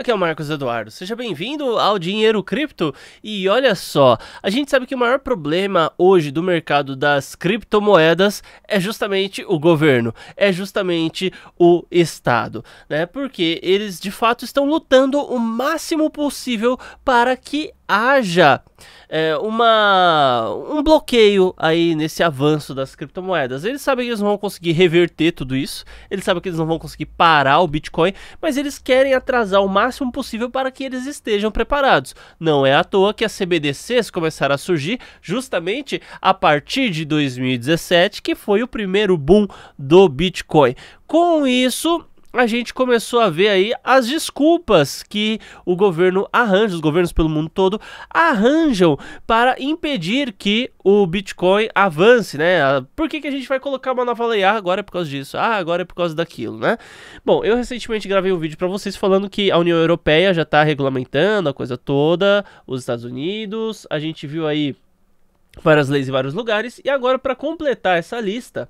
Aqui é o Marcos Eduardo. Seja bem-vindo ao Dinheiro Cripto. E olha só, a gente sabe que o maior problema hoje do mercado das criptomoedas é justamente o governo, é justamente o Estado, né? Porque eles de fato estão lutando o máximo possível para que haja é, uma, um bloqueio aí nesse avanço das criptomoedas. Eles sabem que eles não vão conseguir reverter tudo isso, eles sabem que eles não vão conseguir parar o Bitcoin, mas eles querem atrasar o máximo possível para que eles estejam preparados. Não é à toa que as CBDCs começaram a surgir justamente a partir de 2017, que foi o primeiro boom do Bitcoin. Com isso, a gente começou a ver aí as desculpas que o governo arranja, os governos pelo mundo todo arranjam para impedir que o Bitcoin avance, né? Ah, por que, que a gente vai colocar uma nova lei? Ah, agora é por causa disso. Ah, agora é por causa daquilo, né? Bom, eu recentemente gravei um vídeo para vocês falando que a União Europeia já está regulamentando a coisa toda, os Estados Unidos, a gente viu aí várias leis em vários lugares e agora para completar essa lista,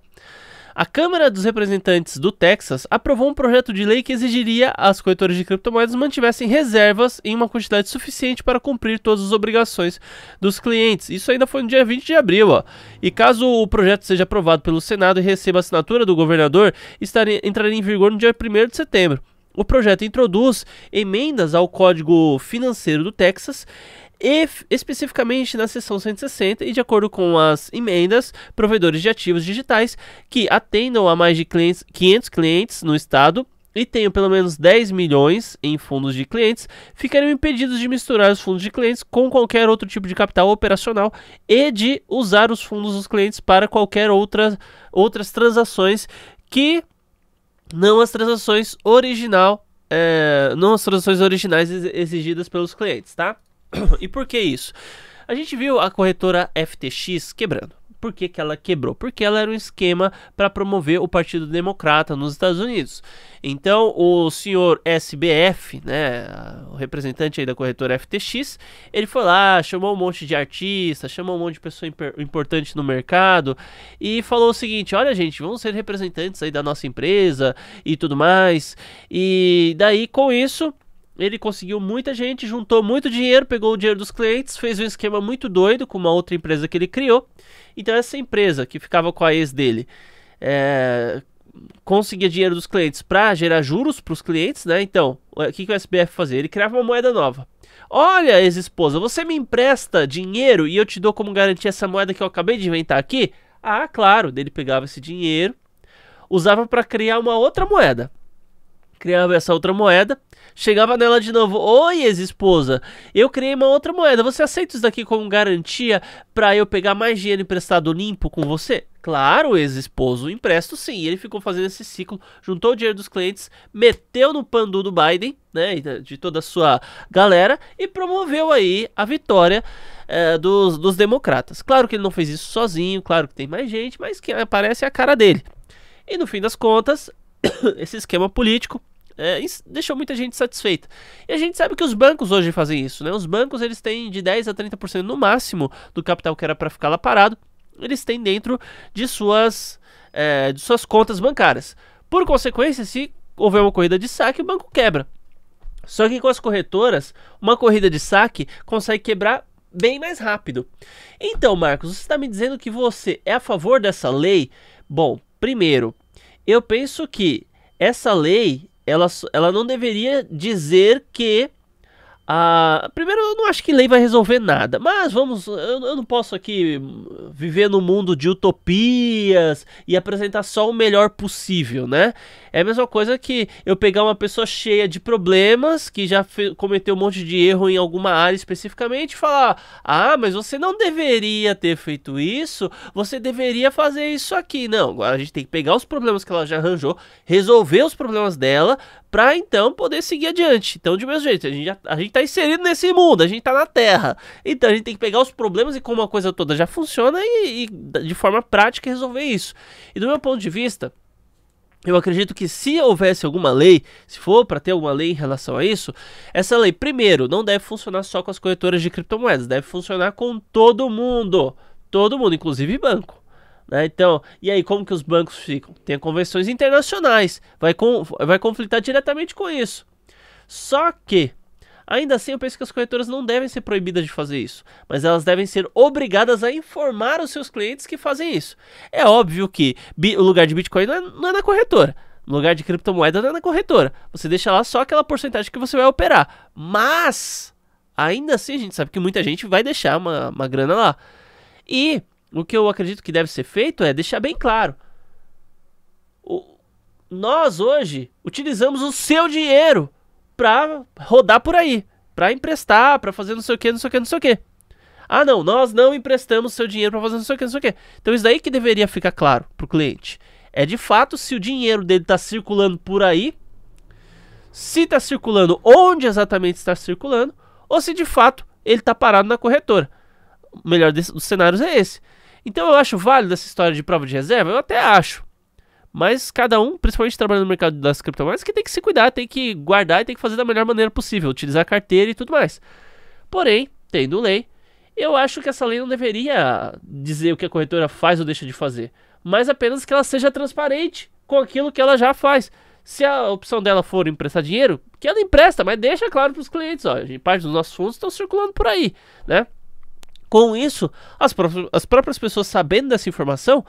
a Câmara dos Representantes do Texas aprovou um projeto de lei que exigiria as coletoras de criptomoedas mantivessem reservas em uma quantidade suficiente para cumprir todas as obrigações dos clientes. Isso ainda foi no dia 20 de abril. Ó. E caso o projeto seja aprovado pelo Senado e receba a assinatura do governador, estaria, entraria em vigor no dia 1 de setembro. O projeto introduz emendas ao Código Financeiro do Texas e especificamente na seção 160 e de acordo com as emendas, provedores de ativos digitais que atendam a mais de clientes, 500 clientes no estado e tenham pelo menos 10 milhões em fundos de clientes, ficarão impedidos de misturar os fundos de clientes com qualquer outro tipo de capital operacional e de usar os fundos dos clientes para qualquer outra, outras transações que não as transações original, é, não as transações originais exigidas pelos clientes, tá? E por que isso? A gente viu a corretora FTX quebrando. Por que, que ela quebrou? Porque ela era um esquema para promover o Partido Democrata nos Estados Unidos. Então, o senhor SBF, né, o representante aí da corretora FTX, ele foi lá, chamou um monte de artista, chamou um monte de pessoa imp importante no mercado e falou o seguinte: olha, gente, vamos ser representantes aí da nossa empresa e tudo mais. E daí, com isso ele conseguiu muita gente, juntou muito dinheiro, pegou o dinheiro dos clientes, fez um esquema muito doido com uma outra empresa que ele criou. Então essa empresa que ficava com a ex dele é, conseguia dinheiro dos clientes para gerar juros para os clientes, né? Então o que, que o SBF fazia? Ele criava uma moeda nova. Olha, ex-esposa, você me empresta dinheiro e eu te dou como garantia essa moeda que eu acabei de inventar aqui? Ah, claro, ele pegava esse dinheiro, usava para criar uma outra moeda criava essa outra moeda, chegava nela de novo: Oi, ex-esposa, eu criei uma outra moeda. Você aceita isso daqui como garantia para eu pegar mais dinheiro emprestado limpo com você? Claro, ex-esposo, empresto sim. E ele ficou fazendo esse ciclo, juntou o dinheiro dos clientes, meteu no pandu do Biden, né, de toda a sua galera, e promoveu aí a vitória é, dos, dos democratas. Claro que ele não fez isso sozinho, claro que tem mais gente, mas quem aparece é a cara dele. E no fim das contas, esse esquema político é, deixou muita gente satisfeita. E a gente sabe que os bancos hoje fazem isso, né? Os bancos eles têm de 10 a 30% no máximo do capital que era para ficar lá parado, eles têm dentro de suas, é, de suas contas bancárias. Por consequência, se houver uma corrida de saque, o banco quebra. Só que com as corretoras, uma corrida de saque consegue quebrar bem mais rápido. Então, Marcos, você está me dizendo que você é a favor dessa lei? Bom, primeiro, eu penso que essa lei ela, ela não deveria dizer que ah, primeiro, eu não acho que lei vai resolver nada, mas vamos. Eu, eu, não posso aqui viver num mundo de utopias e apresentar só o melhor possível, né? É a mesma coisa que eu pegar uma pessoa cheia de problemas, que já cometeu um monte de erro em alguma área especificamente, e falar: ah, mas você não deveria ter feito isso, você deveria fazer isso aqui. Não, agora a gente tem que pegar os problemas que ela já arranjou, resolver os problemas dela, pra então poder seguir adiante. Então, de mesmo jeito, a gente, a gente tá tá inserido nesse mundo, a gente tá na Terra. Então a gente tem que pegar os problemas e como a coisa toda já funciona e, e de forma prática resolver isso. E do meu ponto de vista, eu acredito que se houvesse alguma lei, se for para ter alguma lei em relação a isso, essa lei, primeiro, não deve funcionar só com as corretoras de criptomoedas, deve funcionar com todo mundo. Todo mundo, inclusive banco. Né? Então, e aí como que os bancos ficam? Tem convenções internacionais, vai, com, vai conflitar diretamente com isso. Só que Ainda assim, eu penso que as corretoras não devem ser proibidas de fazer isso, mas elas devem ser obrigadas a informar os seus clientes que fazem isso. É óbvio que o lugar de Bitcoin não é, não é na corretora. No lugar de criptomoeda não é na corretora. Você deixa lá só aquela porcentagem que você vai operar. Mas, ainda assim, a gente sabe que muita gente vai deixar uma, uma grana lá. E o que eu acredito que deve ser feito é deixar bem claro. O, nós hoje utilizamos o seu dinheiro pra rodar por aí, pra emprestar, pra fazer não sei o que, não sei o que, não sei o que. Ah, não, nós não emprestamos seu dinheiro para fazer não sei o que, não sei o que. Então isso daí que deveria ficar claro pro cliente. É de fato se o dinheiro dele tá circulando por aí, se tá circulando, onde exatamente está circulando, ou se de fato ele tá parado na corretora. O melhor dos cenários é esse. Então eu acho válido essa história de prova de reserva, eu até acho. Mas cada um, principalmente trabalhando no mercado das criptomoedas, que tem que se cuidar, tem que guardar e tem que fazer da melhor maneira possível, utilizar carteira e tudo mais. Porém, tendo lei, eu acho que essa lei não deveria dizer o que a corretora faz ou deixa de fazer, mas apenas que ela seja transparente com aquilo que ela já faz. Se a opção dela for emprestar dinheiro, que ela empresta, mas deixa claro para os clientes, ó, parte dos nossos fundos estão circulando por aí, né? Com isso, as, pró as próprias pessoas sabendo dessa informação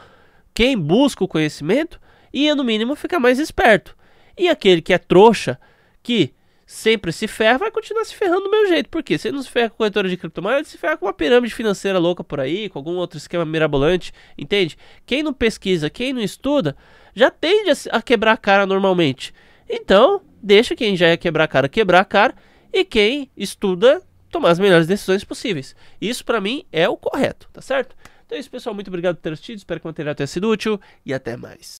quem busca o conhecimento ia, no mínimo, ficar mais esperto. E aquele que é trouxa, que sempre se ferra, vai continuar se ferrando do meu jeito. Por quê? Se ele não se ferra com corretora de criptomoedas, se ferra com uma pirâmide financeira louca por aí, com algum outro esquema mirabolante, entende? Quem não pesquisa, quem não estuda, já tende a quebrar a cara normalmente. Então, deixa quem já ia quebrar a cara quebrar a cara e quem estuda tomar as melhores decisões possíveis. Isso para mim é o correto, tá certo? Então é isso, pessoal. Muito obrigado por ter assistido. Espero que o material tenha sido útil e até mais.